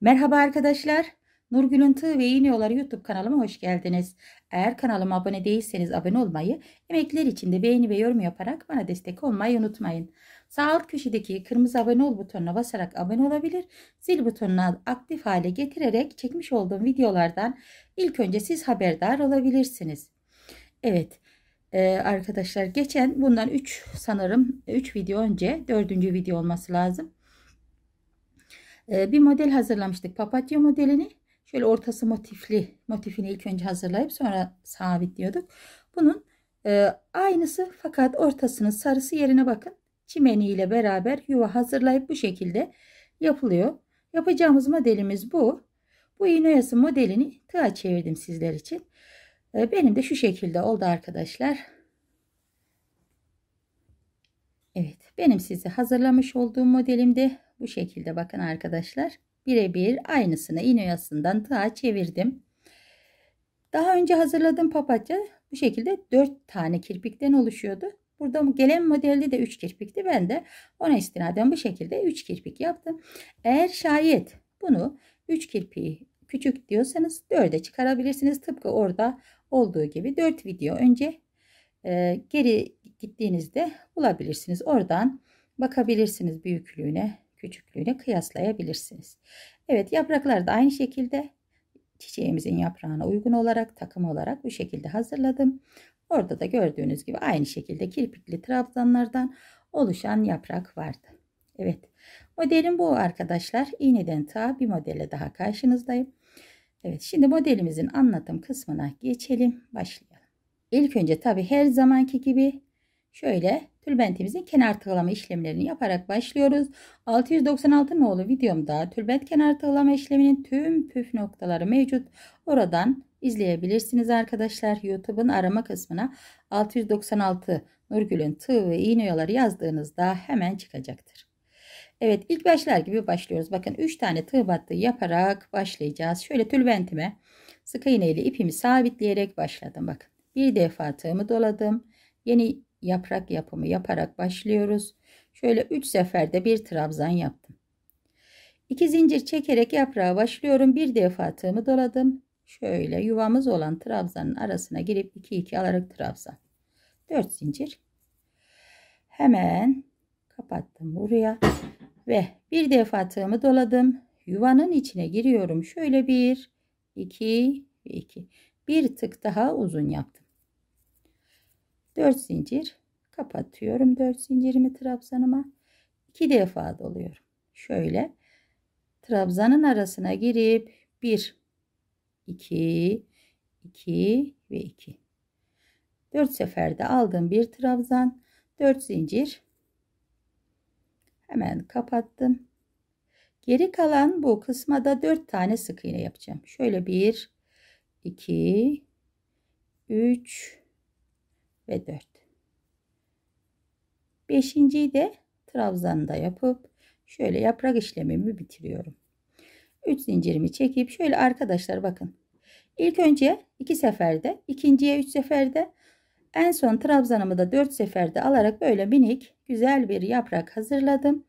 Merhaba arkadaşlar. Nurgül'ün Tığ ve İğin Yolları YouTube kanalıma hoş geldiniz. Eğer kanalıma abone değilseniz abone olmayı, emekler için de beğeni ve yorum yaparak bana destek olmayı unutmayın. Sağ alt köşedeki kırmızı abone ol butonuna basarak abone olabilir, zil butonuna aktif hale getirerek çekmiş olduğum videolardan ilk önce siz haberdar olabilirsiniz. Evet ee, arkadaşlar geçen bundan 3 sanırım 3 video önce 4. video olması lazım. Ee, bir model hazırlamıştık. Papatya modelini. Şöyle ortası motifli motifini ilk önce hazırlayıp sonra sabitliyorduk. Bunun e, aynısı fakat ortasının sarısı yerine bakın. Çimeni ile beraber yuva hazırlayıp bu şekilde yapılıyor. Yapacağımız modelimiz bu. Bu iğne modelini tığa çevirdim sizler için. E, benim de şu şekilde oldu arkadaşlar. Evet benim size hazırlamış olduğum modelimde bu şekilde bakın arkadaşlar. Birebir aynısını iğne daha çevirdim. Daha önce hazırladığım papatya bu şekilde 4 tane kirpikten oluşuyordu. Burada gelen modelde de 3 kirpikti. Ben de ona istinaden bu şekilde 3 kirpik yaptım. Eğer şayet bunu 3 kirpiği küçük diyorsanız 4'e çıkarabilirsiniz. Tıpkı orada olduğu gibi 4 video önce e, geri gittiğinizde bulabilirsiniz. Oradan bakabilirsiniz büyüklüğüne Küçüklüğüne kıyaslayabilirsiniz. Evet yapraklar da aynı şekilde çiçeğimizin yaprağına uygun olarak takım olarak bu şekilde hazırladım. Orada da gördüğünüz gibi aynı şekilde kirpikli trabzanlardan oluşan yaprak vardı. Evet modelim bu arkadaşlar. İğneden ta bir modele daha karşınızdayım. Evet şimdi modelimizin anlatım kısmına geçelim başlayalım. İlk önce tabi her zamanki gibi Şöyle tülbentimizin kenar tığlama işlemlerini yaparak başlıyoruz. 696 nolu videomda tülbent kenar tığlama işleminin tüm püf noktaları mevcut. Oradan izleyebilirsiniz arkadaşlar. YouTube'un arama kısmına 696 Nurgül'ün tığ ve iğne yolları yazdığınızda hemen çıkacaktır. Evet ilk başlar gibi başlıyoruz. Bakın 3 tane tığ battı yaparak başlayacağız. Şöyle tülbentime sık iğne ile ipimi sabitleyerek başladım. Bakın bir defa tığımı doladım. Yeni yaprak yapımı yaparak başlıyoruz. Şöyle 3 seferde bir trabzan yaptım. 2 zincir çekerek yaprağa başlıyorum. Bir defa tığımı doladım. Şöyle yuvamız olan trabzanın arasına girip 2 2 alarak trabzan. 4 zincir. Hemen kapattım buraya ve bir defa tığımı doladım. Yuvanın içine giriyorum. Şöyle bir, iki ve iki. Bir tık daha uzun yaptım. 4 zincir kapatıyorum 4 zincirimi trabzanıma 2 defa doluyorum şöyle trabzanın arasına girip 1 2 2 ve 2 4 seferde aldım bir trabzan 4 zincir hemen kapattım geri kalan bu kısma da 4 tane sık iğne yapacağım şöyle 1 2 3 ve 4. Beşinciyi de trabzanda yapıp şöyle yaprak işlemimi bitiriyorum. 3 zincirimi çekip şöyle arkadaşlar bakın. İlk önce 2 seferde, ikinciye 3 seferde, en son trabzanımı da 4 seferde alarak böyle minik güzel bir yaprak hazırladım.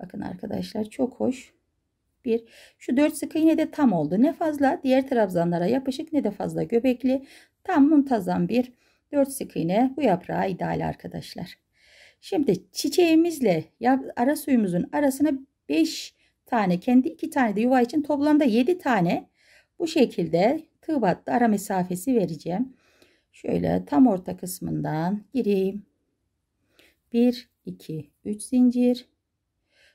Bakın arkadaşlar çok hoş. Bir, şu 4 sık iğne de tam oldu. Ne fazla diğer trabzanlara yapışık ne de fazla göbekli. Tam muntazam bir 4 sık iğne bu yaprağa ideal arkadaşlar. Şimdi çiçeğimizle ara suyumuzun arasına 5 tane kendi 2 tane de yuva için toplamda 7 tane bu şekilde tığ battı ara mesafesi vereceğim. Şöyle tam orta kısmından gireyim. 1, 2, 3 zincir.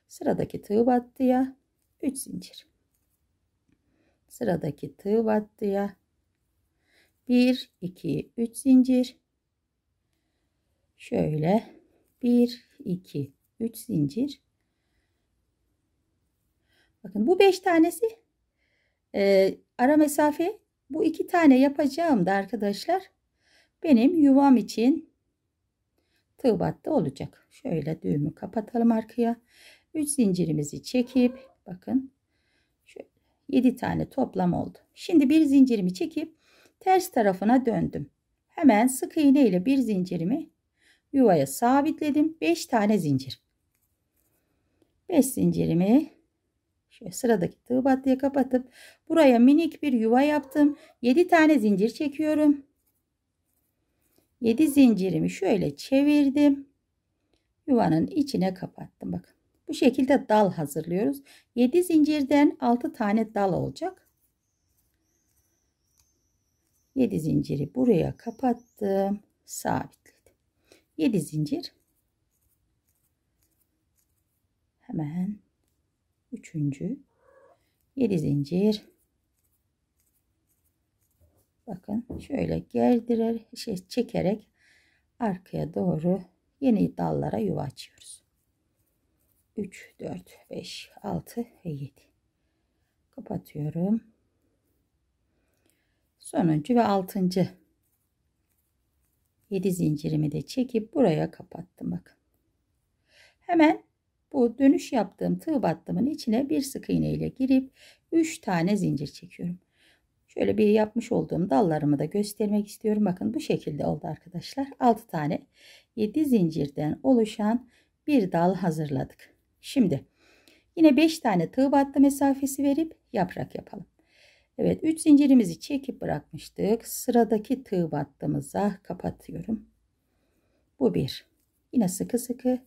Sıradaki tığ battıya 3 zincir. Sıradaki tığ battıya 1 2 3 zincir şöyle 1 2 3 zincir bakın bu 5 tanesi e, ara mesafe bu iki tane yapacağım da arkadaşlar benim yuvam için tığ battı olacak şöyle düğümü kapatalım arkaya 3 zincirimizi çekip bakın şöyle 7 tane toplam oldu şimdi bir zincirimi çekip ters tarafına döndüm. Hemen sık iğne ile bir zincirimi yuvaya sabitledim. 5 tane zincir. 5 zincirimi şöyle sıradaki tığ battıya kapatıp buraya minik bir yuva yaptım. 7 tane zincir çekiyorum. 7 zincirimi şöyle çevirdim. Yuvanın içine kapattım. Bakın bu şekilde dal hazırlıyoruz. 7 zincirden 6 tane dal olacak. 7 zinciri buraya kapattım. Sabitledim. 7 zincir. Hemen üçüncü 7 zincir. Bakın şöyle gerdirer, şey çekerek arkaya doğru yeni dallara yuva açıyoruz. 3, 4, 5, 6 ve 7. Kapatıyorum sonuncu ve altıncı 7 zincirimi de çekip buraya kapattım bakın. Hemen bu dönüş yaptığım tığ battımın içine bir sık iğne ile girip 3 tane zincir çekiyorum. Şöyle bir yapmış olduğum dallarımı da göstermek istiyorum. Bakın bu şekilde oldu arkadaşlar. 6 tane 7 zincirden oluşan bir dal hazırladık. Şimdi yine 5 tane tığ battı mesafesi verip yaprak yapalım. Evet 3 zincirimizi çekip bırakmıştık. Sıradaki tığ battığımıza kapatıyorum. Bu bir. Yine sıkı sıkı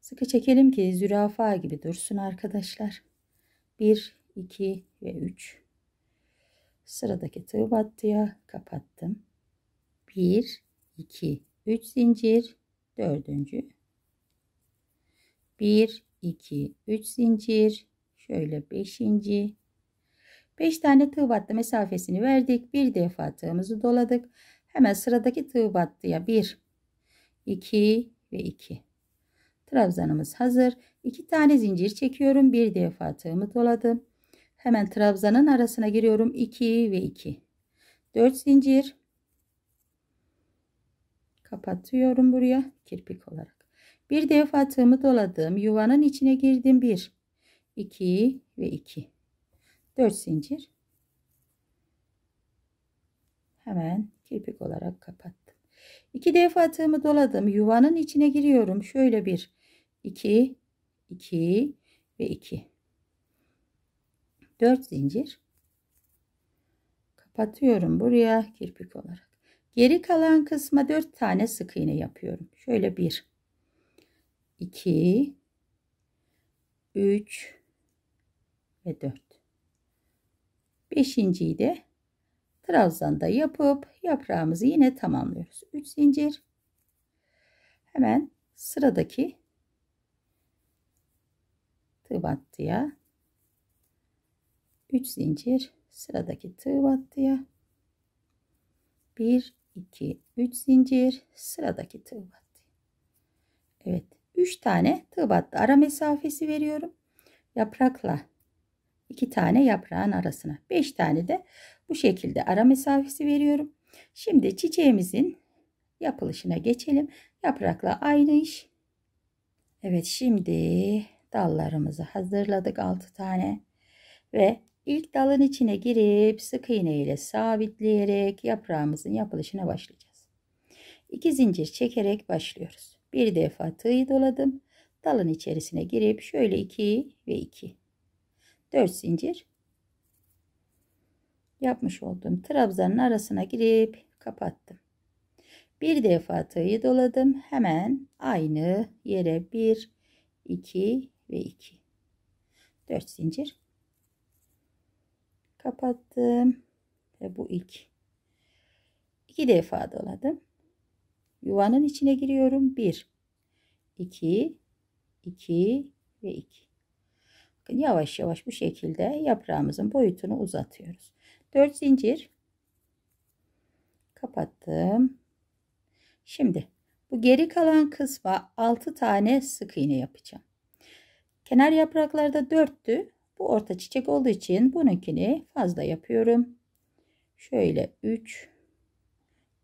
sıkı çekelim ki zürafa gibi dursun arkadaşlar. 1 2 ve 3 sıradaki tığ battıya kapattım. 1 2 3 zincir dördüncü 1 2 3 zincir şöyle beşinci 5 tane tığ battı mesafesini verdik. Bir defa tığımızı doladık. Hemen sıradaki tığ battıya 1, 2 ve 2. Trabzanımız hazır. 2 tane zincir çekiyorum. Bir defa tığımı doladım. Hemen trabzanın arasına giriyorum. 2 ve 2. 4 zincir. Kapatıyorum buraya kirpik olarak. Bir defa tığımı doladım. Yuvanın içine girdim. 1, 2 ve 2. 4 zincir hemen kirpik olarak kapattım. İki defa tığımı doladım. Yuvanın içine giriyorum. Şöyle bir, iki, iki ve iki. Dört zincir. Kapatıyorum buraya kirpik olarak. Geri kalan kısma dört tane sık iğne yapıyorum. Şöyle bir, iki, üç ve dört. Beşinciyi de trabzan da yapıp yaprağımızı yine tamamlıyoruz. 3 zincir. Hemen sıradaki tığ battıya 3 zincir sıradaki tığ battıya 1 2 3 zincir sıradaki tığ battı. Evet, 3 tane tığ battı ara mesafesi veriyorum. Yaprakla 2 tane yaprağın arasına beş tane de bu şekilde ara mesafesi veriyorum. Şimdi çiçeğimizin yapılışına geçelim. Yaprakla aynı iş. Evet şimdi dallarımızı hazırladık altı tane ve ilk dalın içine girip sık iğne ile sabitleyerek yaprağımızın yapılışına başlayacağız. İki zincir çekerek başlıyoruz. Bir defa tığ doladım. Dalın içerisine girip şöyle 2 ve 2 4 zincir yapmış olduğum trabzanın arasına girip kapattım. Bir defa tığı doladım. Hemen aynı yere 1, 2 ve 2. 4 zincir kapattım ve bu ilk. 2 defa doladım. Yuvanın içine giriyorum. 1 2 2 ve 2 yavaş yavaş bu şekilde yaprağımızın boyutunu uzatıyoruz. 4 zincir kapattım. Şimdi bu geri kalan kısma 6 tane sık iğne yapacağım. Kenar yapraklarda 4'tü. Bu orta çiçek olduğu için bununkini fazla yapıyorum. Şöyle 3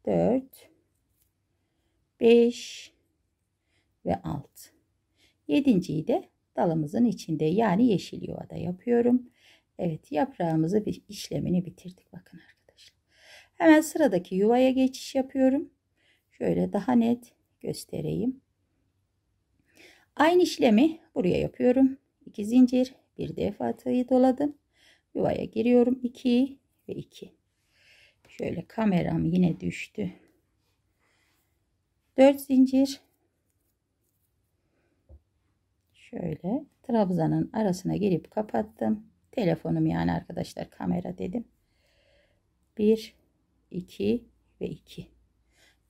4 5 ve 6. Yedinciyi de dalımızın içinde yani yeşil yuvada yapıyorum. Evet yaprağımızı bir işlemini bitirdik bakın arkadaşlar. Hemen sıradaki yuvaya geçiş yapıyorum. Şöyle daha net göstereyim. Aynı işlemi buraya yapıyorum. 2 zincir, bir defa atığı doladım. Yuvaya giriyorum 2 ve 2. Şöyle kameram yine düştü. 4 zincir, Şöyle trabzanın arasına girip kapattım. Telefonum yani arkadaşlar kamera dedim. 1, 2 ve 2.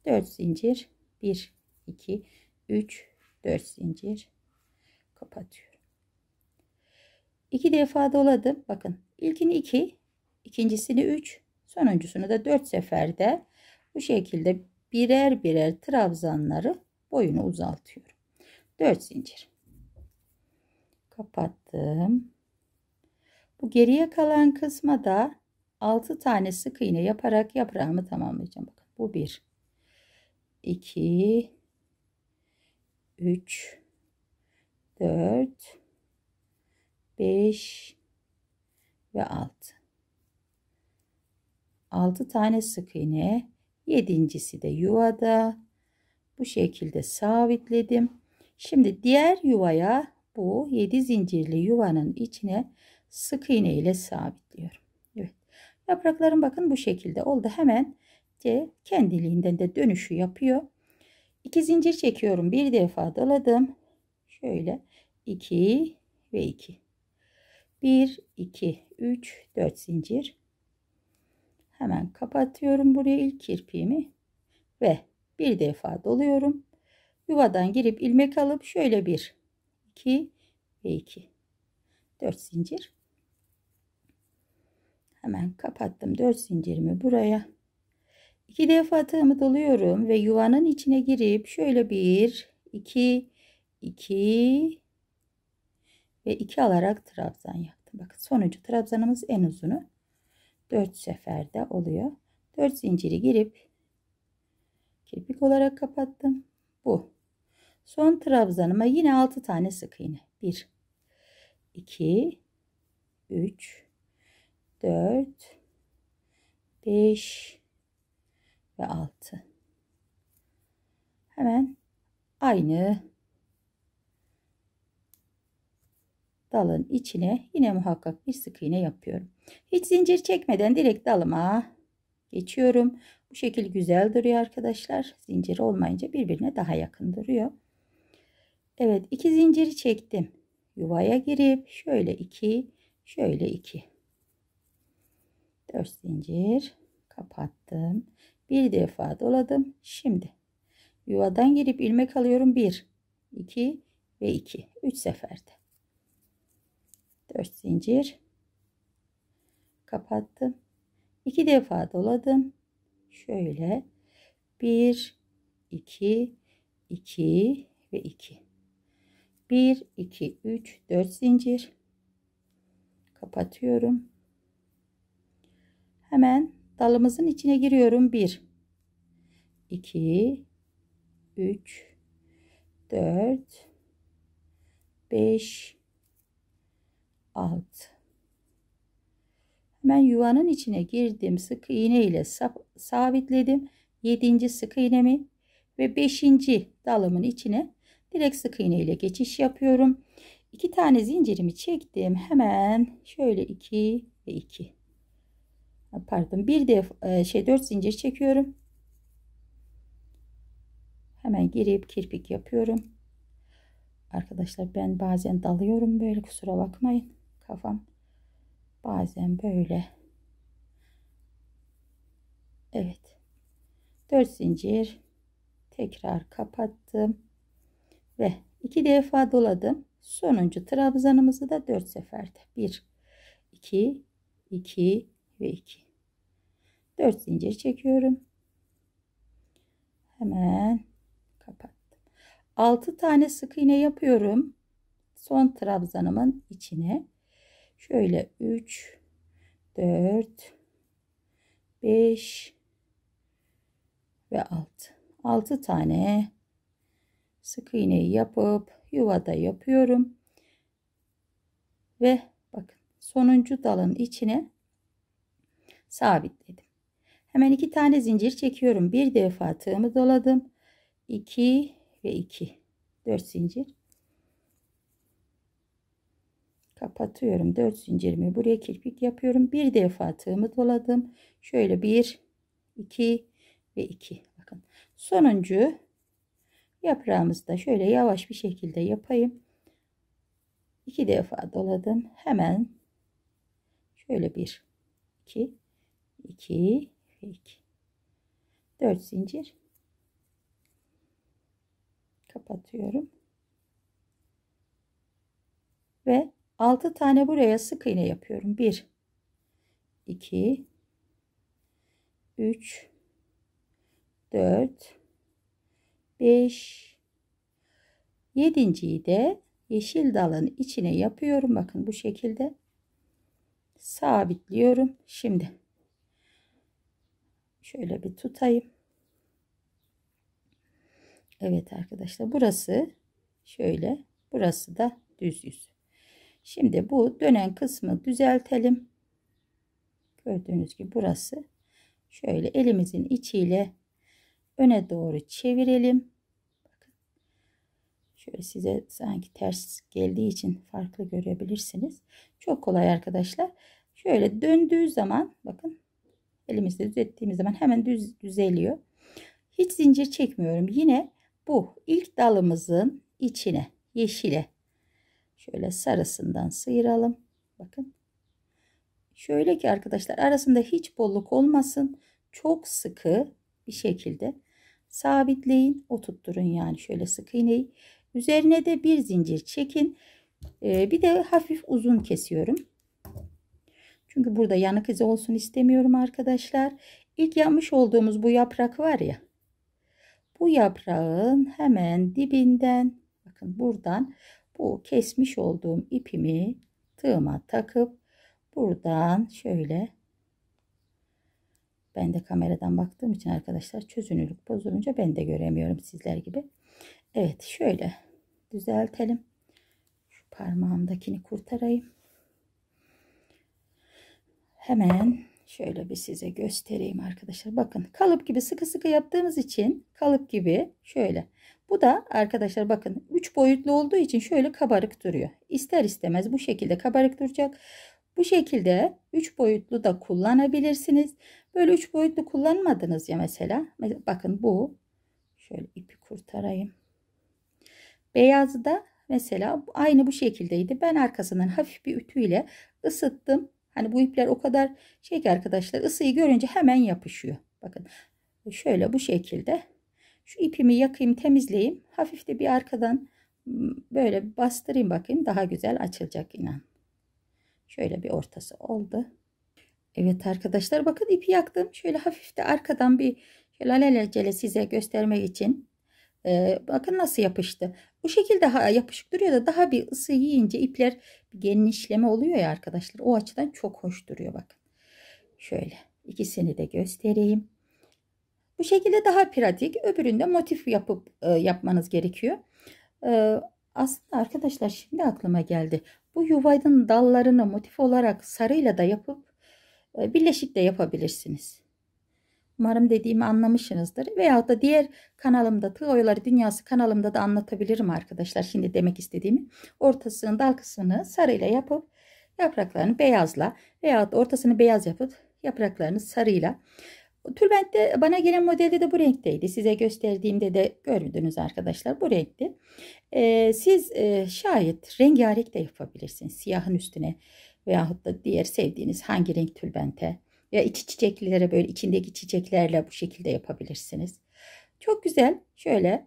4 zincir. 1, 2, 3, 4 zincir. Kapatıyorum. 2 defa doladım. Bakın ilkini 2, iki, ikincisini 3, sonuncusunu da 4 seferde bu şekilde birer birer trabzanları boyunu uzaltıyorum. 4 zincir kapattım. Bu geriye kalan kısma da 6 tane sık iğne yaparak yaprağımı tamamlayacağım. Bakın bu 1 2 3 4 5 ve 6. 6 tane sık iğne, yedincisi de yuvada. Bu şekilde sabitledim. Şimdi diğer yuvaya bu 7 zincirli yuvanın içine sık iğne ile sabitliyorum. Evet. Yapraklarım bakın bu şekilde oldu. Hemen de kendiliğinden de dönüşü yapıyor. 2 zincir çekiyorum. Bir defa doladım. Şöyle 2 ve 2. 1 2 3 4 zincir. Hemen kapatıyorum buraya ilk kirpiğimi ve bir defa doluyorum. Yuvadan girip ilmek alıp şöyle bir 2 ve 2 4 zincir hemen kapattım 4 zincirimi buraya iki defa tığımı doluyorum ve yuvanın içine girip şöyle bir 2 2 ve 2 alarak trabzan yaptım bakın sonuncu trabzanımız en uzunu 4 seferde oluyor 4 zinciri girip kirpik olarak kapattım bu Son trabzanıma yine 6 tane sık iğne. 1 2 3 4 5 ve 6. Hemen aynı dalın içine yine muhakkak bir sık iğne yapıyorum. Hiç zincir çekmeden direkt dalıma geçiyorum. Bu şekil güzel duruyor arkadaşlar. Zincir olmayınca birbirine daha yakın duruyor. Evet iki zinciri çektim. Yuvaya girip şöyle iki şöyle iki. Dört zincir kapattım. Bir defa doladım. Şimdi yuvadan girip ilmek alıyorum. Bir, iki ve iki. Üç seferde. Dört zincir kapattım. İki defa doladım. Şöyle bir, iki, iki ve iki. 1 2 3 4 zincir kapatıyorum hemen dalımızın içine giriyorum 1 2 3 4 5 6 hemen yuvanın içine girdim sık iğne ile sabitledim 7. sık iğnemi ve 5. dalımın içine direkt sık iğne ile geçiş yapıyorum. 2 tane zincirimi çektim. Hemen şöyle 2 ve 2. Pardon, bir de e, şey 4 zincir çekiyorum. Hemen girip kirpik yapıyorum. Arkadaşlar ben bazen dalıyorum böyle kusura bakmayın. Kafam bazen böyle. Evet. 4 zincir tekrar kapattım ve 2 defa doladım. Sonuncu trabzanımızı da 4 seferde. 1 2 2 ve 2. 4 zincir çekiyorum. Hemen kapattım. 6 tane sık iğne yapıyorum. Son trabzanımın içine. Şöyle 3 4 5 ve 6. 6 tane sık iğneyi yapıp yuvada yapıyorum. Ve bakın sonuncu dalın içine sabitledim. Hemen iki tane zincir çekiyorum. Bir defa tığımı doladım. 2 ve 2. 4 zincir. Kapatıyorum 4 zincirimi. Buraya kirpik yapıyorum. Bir defa tığımı doladım. Şöyle 1 2 ve 2. Bakın. Sonuncu Yaprağımızı da şöyle yavaş bir şekilde yapayım. İki defa doladım. Hemen şöyle bir, iki, iki, iki. Dört zincir. Kapatıyorum. Ve altı tane buraya sık iğne yapıyorum. Bir, iki, üç, dört. 5 Yedinciyi de yeşil dalın içine yapıyorum. Bakın bu şekilde sabitliyorum. Şimdi şöyle bir tutayım. Evet arkadaşlar burası şöyle burası da düz yüz. Şimdi bu dönen kısmı düzeltelim. Gördüğünüz gibi burası şöyle elimizin içiyle öne doğru çevirelim. Bakın. Şöyle size sanki ters geldiği için farklı görebilirsiniz. Çok kolay arkadaşlar. Şöyle döndüğü zaman bakın elimizle düzelttiğimiz zaman hemen düz düzeliyor. Hiç zincir çekmiyorum. Yine bu ilk dalımızın içine yeşile şöyle sarısından sıyıralım. Bakın. Şöyle ki arkadaşlar arasında hiç bolluk olmasın. Çok sıkı bir şekilde sabitleyin oturtturun yani şöyle sık iğneyi üzerine de bir zincir çekin ee, bir de hafif uzun kesiyorum çünkü burada yanık izi olsun istemiyorum arkadaşlar İlk yapmış olduğumuz bu yaprak var ya bu yaprağın hemen dibinden bakın buradan bu kesmiş olduğum ipimi tığıma takıp buradan şöyle ben de kameradan baktığım için arkadaşlar çözünürlük bozulunca ben de göremiyorum sizler gibi. Evet şöyle düzeltelim. Şu parmağımdakini kurtarayım. Hemen şöyle bir size göstereyim arkadaşlar. Bakın kalıp gibi sıkı sıkı yaptığımız için kalıp gibi şöyle. Bu da arkadaşlar bakın 3 boyutlu olduğu için şöyle kabarık duruyor. İster istemez bu şekilde kabarık duracak. Bu şekilde 3 boyutlu da kullanabilirsiniz. Böyle üç boyutlu kullanmadınız ya mesela. Bakın bu. Şöyle ipi kurtarayım. Beyazı da mesela aynı bu şekildeydi. Ben arkasından hafif bir ütüyle ısıttım. Hani bu ipler o kadar şey ki arkadaşlar ısıyı görünce hemen yapışıyor. Bakın şöyle bu şekilde. Şu ipimi yakayım temizleyeyim. Hafif de bir arkadan hmm, böyle bastırayım bakayım daha güzel açılacak inan. Şöyle bir ortası oldu. Evet arkadaşlar bakın ipi yaktım. Şöyle hafif de arkadan bir şöyle alelacele size göstermek için. Ee, bakın nasıl yapıştı. Bu şekilde yapışık duruyor da daha bir ısı yiyince ipler genişleme oluyor ya arkadaşlar. O açıdan çok hoş duruyor bakın. Şöyle ikisini de göstereyim. Bu şekilde daha pratik. Öbüründe motif yapıp e, yapmanız gerekiyor. E, aslında arkadaşlar şimdi aklıma geldi. Bu yuvaydın dallarını motif olarak sarıyla da yapıp ee, birleşik de yapabilirsiniz. Umarım dediğimi anlamışsınızdır. Veyahut da diğer kanalımda Tığ Oyaları Dünyası kanalımda da anlatabilirim arkadaşlar. Şimdi demek istediğimi. Ortasının dal kısmını sarıyla yapıp yapraklarını beyazla veyahut ortasını beyaz yapıp yapraklarını sarıyla. Tülbentte bana gelen modelde de bu renkteydi. Size gösterdiğimde de gördünüz arkadaşlar bu renkti. Ee, siz e, şayet rengarenk de yapabilirsiniz. Siyahın üstüne veyahut da diğer sevdiğiniz hangi renk tülbente ya içi çiçeklilere böyle içindeki çiçeklerle bu şekilde yapabilirsiniz. Çok güzel şöyle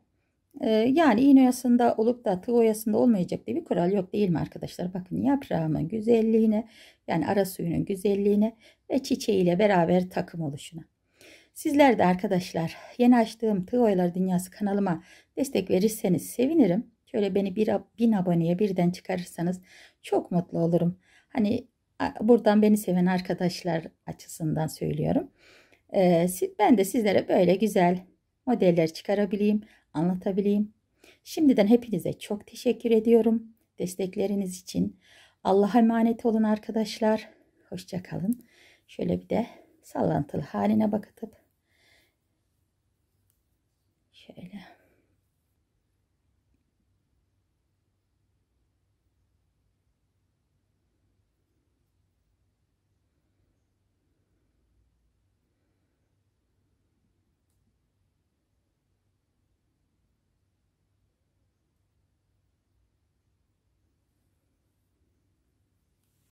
e, yani iğne oyasında olup da tığ oyasında olmayacak diye bir kural yok değil mi arkadaşlar? Bakın yaprağımın güzelliğine yani ara suyunun güzelliğine ve çiçeğiyle beraber takım oluşuna. Sizler de arkadaşlar yeni açtığım Tığ Oylar Dünyası kanalıma destek verirseniz sevinirim. Şöyle beni bir, bin aboneye birden çıkarırsanız çok mutlu olurum. Hani buradan beni seven arkadaşlar açısından söylüyorum. Ee, ben de sizlere böyle güzel modeller çıkarabileyim, anlatabileyim. Şimdiden hepinize çok teşekkür ediyorum. Destekleriniz için. Allah'a emanet olun arkadaşlar. Hoşçakalın. Şöyle bir de sallantılı haline bakıp şöyle